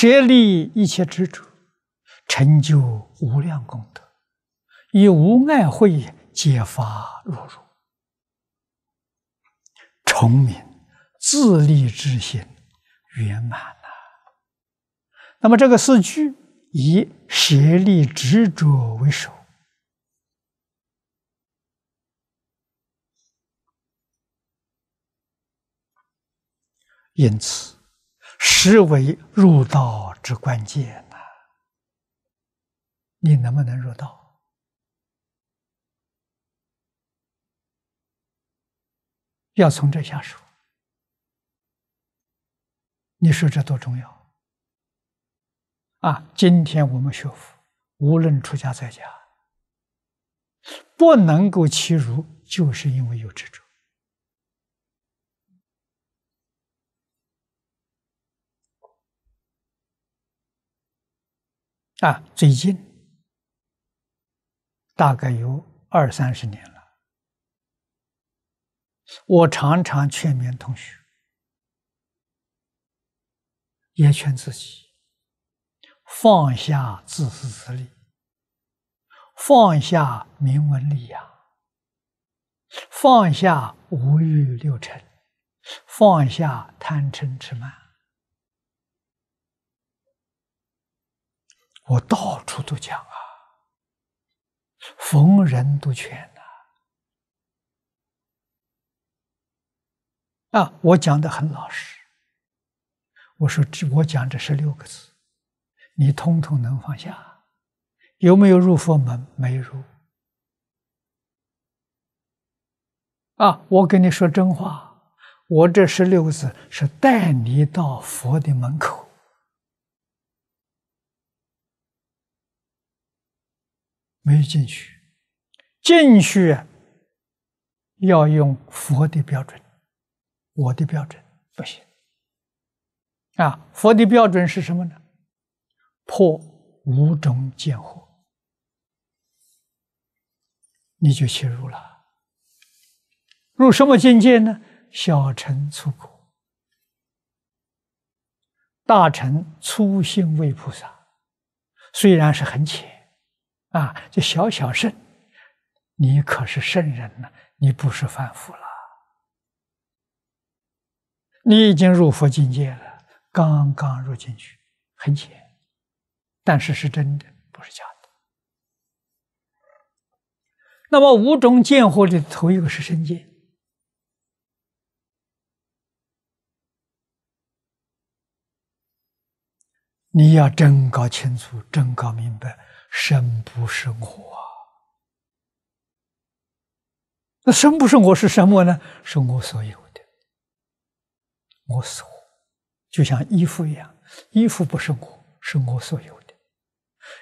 舍利一切执着，成就无量功德，以无碍慧揭发落入，崇明自利之心圆满了。那么这个四句以舍利执着为首，因此。实为入道之关键呐！你能不能入道？要从这下手。你说这多重要啊！今天我们学佛，无论出家在家，不能够欺辱，就是因为有执着。啊，最近大概有二三十年了，我常常劝勉同学，也劝自己放下自私自利，放下名闻利养，放下五欲六尘，放下贪嗔痴慢。我到处都讲啊，逢人都劝呐，啊，我讲的很老实。我说这我讲这十六个字，你通通能放下，有没有入佛门？没入。啊，我跟你说真话，我这十六个字是带你到佛的门口。没有进去，进去啊！要用佛的标准，我的标准不行啊。佛的标准是什么呢？破五种见惑，你就切入了。入什么境界呢？小乘出苦，大乘初心为菩萨，虽然是很浅。啊，这小小圣，你可是圣人呢！你不是凡夫了，你已经入佛境界了，刚刚入进去，很浅，但是是真的，不是假的。那么五种见惑里头，一个是身见，你要真搞清楚，真搞明白。身不是我，那身不是我是什么呢？是我所有的，我所就像衣服一样，衣服不是我，是我所有的。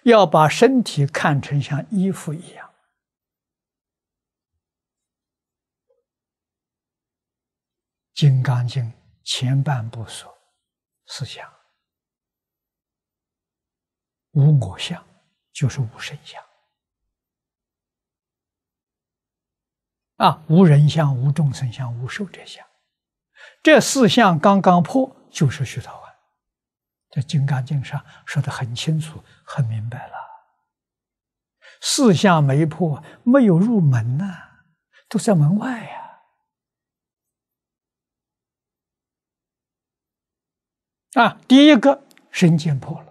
要把身体看成像衣服一样，《金刚经》前半部说：思想，无我相。就是无神相，啊，无人相，无众生相，无寿者相，这四相刚刚破，就是虚陀文，在《金刚经》上说的很清楚、很明白了。四相没破，没有入门呐，都在门外呀。啊，第一个身见破了。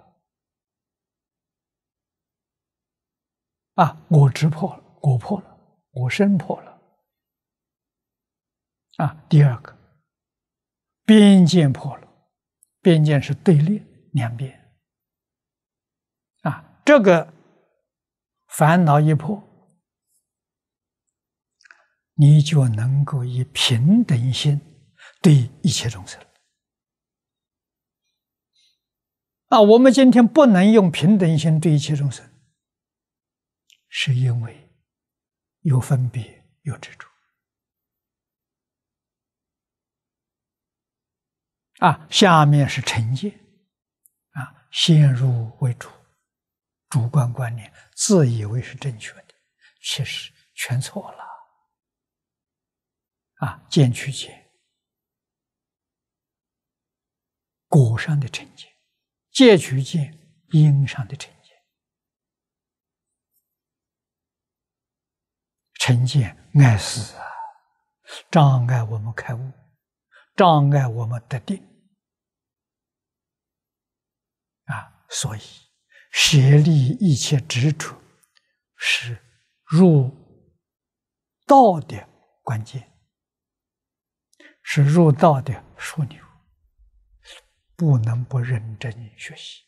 啊，我执破了，我破了，我身破了。啊，第二个，边界破了，边界是对立两边。啊，这个烦恼一破，你就能够以平等心对一切众生。啊，我们今天不能用平等心对一切众生。是因为有分别，有执着啊。下面是成见啊，先入为主，主观观念，自以为是正确的，其实全错了啊。见取见，果上的成见；戒取见，因上的成。成见碍事啊，障碍我们开悟，障碍我们得定啊。所以，舍利一切执着是入道的关键，是入道的枢纽，不能不认真学习。